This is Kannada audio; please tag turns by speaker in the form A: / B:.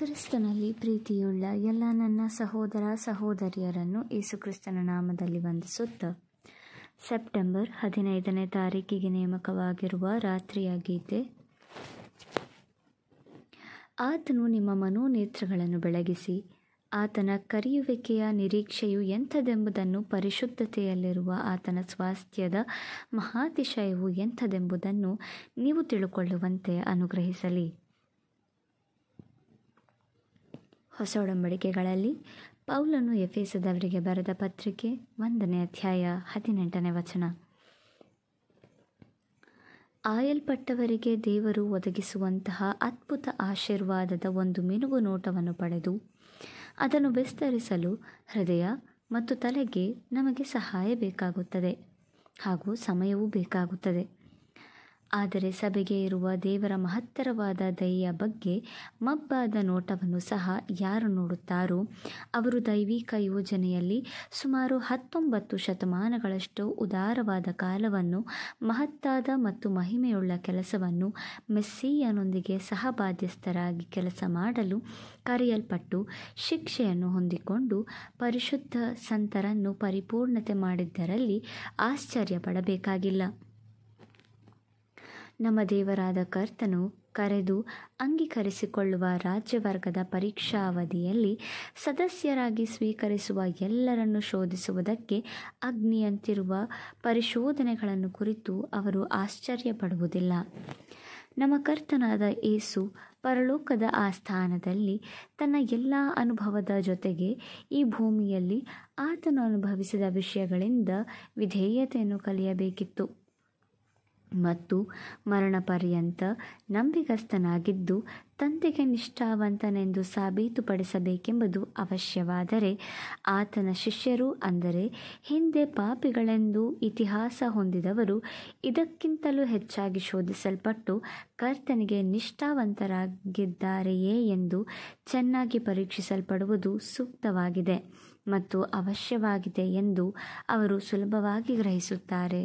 A: ಕ್ರಿಸ್ತನಲ್ಲಿ ಪ್ರೀತಿಯುಳ್ಳ ಎಲ್ಲ ನನ್ನ ಸಹೋದರ ಸಹೋದರಿಯರನ್ನು ಯೇಸುಕ್ರಿಸ್ತನ ನಾಮದಲ್ಲಿ ವಂದಿಸುತ್ತ ಸೆಪ್ಟೆಂಬರ್ ಹದಿನೈದನೇ ತಾರೀಕಿಗೆ ನೇಮಕವಾಗಿರುವ ರಾತ್ರಿಯ ಗೀತೆ ಆತನು ನಿಮ್ಮ ಮನೋನೇತ್ರಗಳನ್ನು ಬೆಳಗಿಸಿ ಆತನ ಕರೆಯುವಿಕೆಯ ನಿರೀಕ್ಷೆಯು ಎಂಥದೆಂಬುದನ್ನು ಪರಿಶುದ್ಧತೆಯಲ್ಲಿರುವ ಆತನ ಸ್ವಾಸ್ಥ್ಯದ ಮಹಾತಿಶಯವು ಎಂಥದೆಂಬುದನ್ನು ನೀವು ತಿಳುಕೊಳ್ಳುವಂತೆ ಅನುಗ್ರಹಿಸಲಿ ಹೊಸ ಒಡಂಬಡಿಕೆಗಳಲ್ಲಿ ಪೌಲನು ಎಫೇಸದವರಿಗೆ ಬರೆದ ಪತ್ರಿಕೆ ಒಂದನೇ ಅಧ್ಯಾಯ ಹದಿನೆಂಟನೇ ವಚನ ಆಯಲ್ಪಟ್ಟವರಿಗೆ ದೇವರು ಒದಗಿಸುವಂತಹ ಅದ್ಭುತ ಆಶೀರ್ವಾದದ ಒಂದು ಮಿನುಗು ನೋಟವನ್ನು ಪಡೆದು ಅದನ್ನು ವಿಸ್ತರಿಸಲು ಹೃದಯ ಮತ್ತು ತಲೆಗೆ ನಮಗೆ ಸಹಾಯ ಬೇಕಾಗುತ್ತದೆ ಹಾಗೂ ಸಮಯವೂ ಬೇಕಾಗುತ್ತದೆ ಆದರೆ ಸಭೆಗೆ ಇರುವ ದೇವರ ಮಹತ್ತರವಾದ ದಯೆಯ ಬಗ್ಗೆ ಮಬ್ಬಾದ ನೋಟವನ್ನು ಸಹ ಯಾರು ನೋಡುತ್ತಾರೋ ಅವರು ದೈವಿಕ ಯೋಜನೆಯಲ್ಲಿ ಸುಮಾರು ಹತ್ತೊಂಬತ್ತು ಶತಮಾನಗಳಷ್ಟು ಉದಾರವಾದ ಕಾಲವನ್ನು ಮಹತ್ತಾದ ಮತ್ತು ಮಹಿಮೆಯುಳ್ಳ ಕೆಲಸವನ್ನು ಮೆಸ್ಸಿಯನೊಂದಿಗೆ ಸಹಬಾಧ್ಯಸ್ಥರಾಗಿ ಕೆಲಸ ಮಾಡಲು ಕರೆಯಲ್ಪಟ್ಟು ಶಿಕ್ಷೆಯನ್ನು ಹೊಂದಿಕೊಂಡು ಪರಿಶುದ್ಧ ಸಂತರನ್ನು ಪರಿಪೂರ್ಣತೆ ಮಾಡಿದ್ದರಲ್ಲಿ ಆಶ್ಚರ್ಯಪಡಬೇಕಾಗಿಲ್ಲ ನಮ್ಮ ದೇವರಾದ ಕರ್ತನು ಕರೆದು ಅಂಗೀಕರಿಸಿಕೊಳ್ಳುವ ರಾಜ್ಯವರ್ಗದ ಪರೀಕ್ಷಾ ಅವಧಿಯಲ್ಲಿ ಸದಸ್ಯರಾಗಿ ಸ್ವೀಕರಿಸುವ ಎಲ್ಲರನ್ನು ಶೋಧಿಸುವುದಕ್ಕೆ ಅಗ್ನಿಯಂತಿರುವ ಪರಿಶೋಧನೆಗಳನ್ನು ಕುರಿತು ಅವರು ಆಶ್ಚರ್ಯಪಡುವುದಿಲ್ಲ ನಮ್ಮ ಕರ್ತನಾದ ಏಸು ಪರಲೋಕದ ಆ ಸ್ಥಾನದಲ್ಲಿ ತನ್ನ ಎಲ್ಲ ಅನುಭವದ ಜೊತೆಗೆ ಈ ಭೂಮಿಯಲ್ಲಿ ಆತನು ಅನುಭವಿಸಿದ ವಿಷಯಗಳಿಂದ ವಿಧೇಯತೆಯನ್ನು ಕಲಿಯಬೇಕಿತ್ತು ಮತ್ತು ಮರಣ ಪರ್ಯಂತ ನಂಬಿಗಸ್ತನಾಗಿದ್ದು ತಂದೆಗೆ ನಿಷ್ಠಾವಂತನೆಂದು ಸಾಬೀತುಪಡಿಸಬೇಕೆಂಬುದು ಅವಶ್ಯವಾದರೆ ಆತನ ಶಿಷ್ಯರು ಅಂದರೆ ಹಿಂದೆ ಪಾಪಿಗಳೆಂದು ಇತಿಹಾಸ ಹೊಂದಿದವರು ಇದಕ್ಕಿಂತಲೂ ಹೆಚ್ಚಾಗಿ ಶೋಧಿಸಲ್ಪಟ್ಟು ಕರ್ತನಿಗೆ ನಿಷ್ಠಾವಂತರಾಗಿದ್ದಾರೆಯೇ ಎಂದು ಚೆನ್ನಾಗಿ ಪರೀಕ್ಷಿಸಲ್ಪಡುವುದು ಸೂಕ್ತವಾಗಿದೆ ಮತ್ತು ಅವಶ್ಯವಾಗಿದೆ ಎಂದು ಅವರು ಸುಲಭವಾಗಿ ಗ್ರಹಿಸುತ್ತಾರೆ